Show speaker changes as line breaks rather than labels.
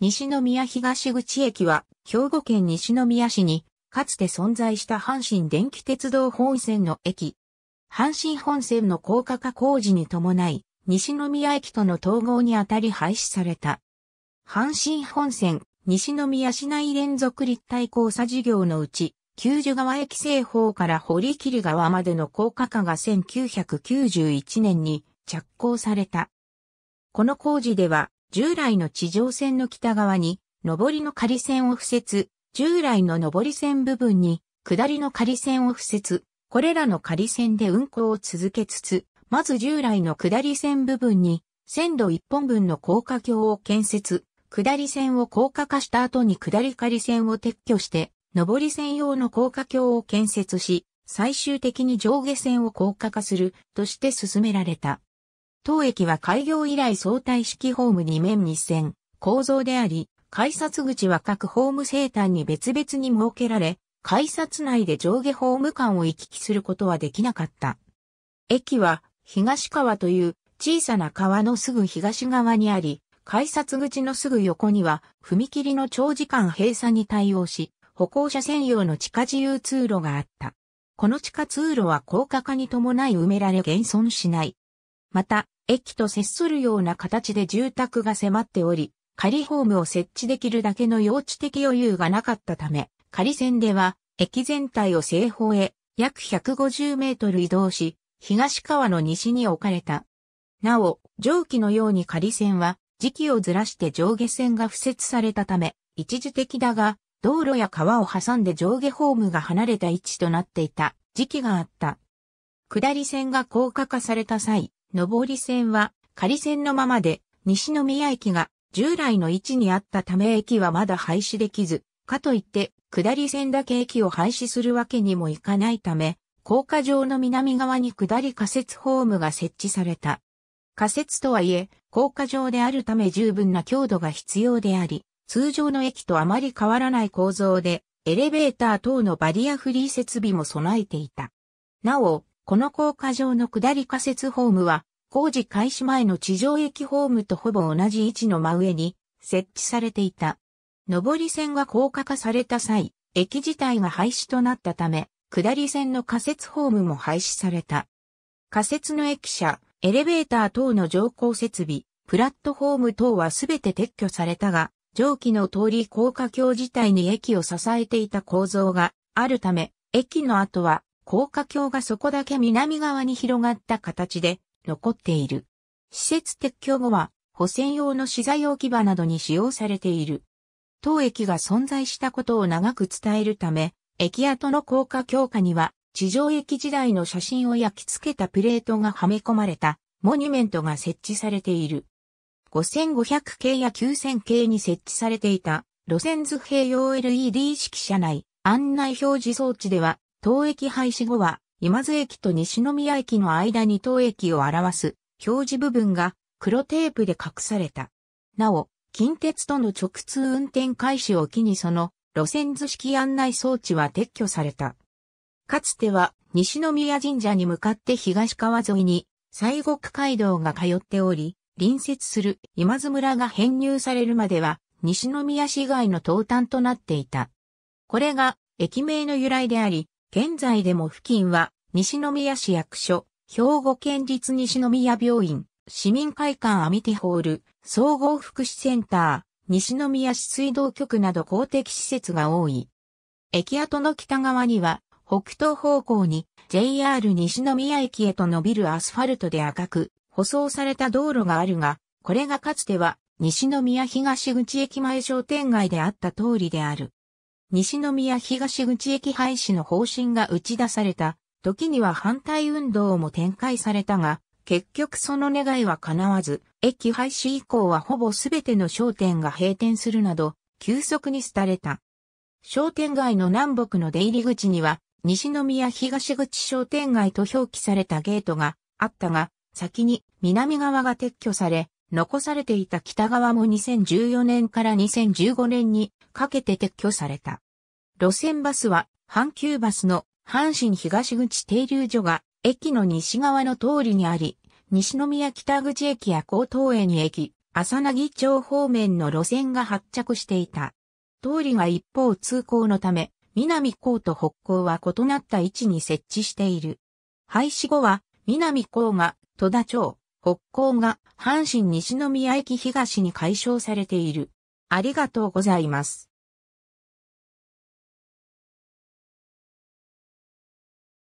西宮東口駅は、兵庫県西宮市に、かつて存在した阪神電気鉄道本線の駅。阪神本線の高架化工事に伴い、西宮駅との統合にあたり廃止された。阪神本線、西宮市内連続立体交差事業のうち、九十川駅西方から堀切川までの高架化が1991年に着工された。この工事では、従来の地上線の北側に、上りの仮線を付設、従来の上り線部分に、下りの仮線を付設、これらの仮線で運行を続けつつ、まず従来の下り線部分に、線路1本分の高架橋を建設、下り線を高架化した後に下り仮線を撤去して、上り線用の高架橋を建設し、最終的に上下線を高架化するとして進められた。当駅は開業以来相対式ホーム2面2線構造であり、改札口は各ホーム生誕に別々に設けられ、改札内で上下ホーム間を行き来することはできなかった。駅は東川という小さな川のすぐ東側にあり、改札口のすぐ横には踏切の長時間閉鎖に対応し、歩行者専用の地下自由通路があった。この地下通路は高架化に伴い埋められ現存しない。また、駅と接するような形で住宅が迫っており、仮ホームを設置できるだけの用地的余裕がなかったため、仮線では、駅全体を西方へ約150メートル移動し、東川の西に置かれた。なお、上記のように仮線は、時期をずらして上下線が付設されたため、一時的だが、道路や川を挟んで上下ホームが離れた位置となっていた時期があった。下り線が高架化された際、上り線は仮線のままで、西宮駅が従来の位置にあったため駅はまだ廃止できず、かといって下り線だけ駅を廃止するわけにもいかないため、高架上の南側に下り仮設ホームが設置された。仮設とはいえ、高架上であるため十分な強度が必要であり、通常の駅とあまり変わらない構造で、エレベーター等のバリアフリー設備も備えていた。なお、この高架上の下り仮設ホームは、工事開始前の地上駅ホームとほぼ同じ位置の真上に設置されていた。上り線が高架化された際、駅自体が廃止となったため、下り線の仮設ホームも廃止された。仮設の駅舎、エレベーター等の乗降設備、プラットフォーム等はすべて撤去されたが、上記の通り高架橋自体に駅を支えていた構造があるため、駅の後は高架橋がそこだけ南側に広がった形で残っている。施設撤去後は保線用の資材置き場などに使用されている。当駅が存在したことを長く伝えるため、駅跡の高架強化には地上駅時代の写真を焼き付けたプレートがはめ込まれたモニュメントが設置されている。5500系や9000系に設置されていた路線図併用 LED 式車内案内表示装置では東駅廃止後は、今津駅と西宮駅の間に東駅を表す表示部分が黒テープで隠された。なお、近鉄との直通運転開始を機にその路線図式案内装置は撤去された。かつては西宮神社に向かって東川沿いに西国街道が通っており、隣接する今津村が編入されるまでは西宮市街の東端となっていた。これが駅名の由来であり、現在でも付近は、西宮市役所、兵庫県立西宮病院、市民会館アミティホール、総合福祉センター、西宮市水道局など公的施設が多い。駅跡の北側には、北東方向に JR 西宮駅へと伸びるアスファルトで赤く舗装された道路があるが、これがかつては西宮東口駅前商店街であった通りである。西宮東口駅廃止の方針が打ち出された、時には反対運動も展開されたが、結局その願いは叶わず、駅廃止以降はほぼ全ての商店が閉店するなど、急速に廃れた。商店街の南北の出入り口には、西宮東口商店街と表記されたゲートがあったが、先に南側が撤去され、残されていた北側も2014年から2015年にかけて撤去された。路線バスは、阪急バスの阪神東口停留所が駅の西側の通りにあり、西宮北口駅や高東園駅、浅薙町方面の路線が発着していた。通りが一方通行のため、南港と北港は異なった位置に設置している。廃止後は、南港が戸田町、北港が阪神西宮駅東に解消されている。ありがとうございます。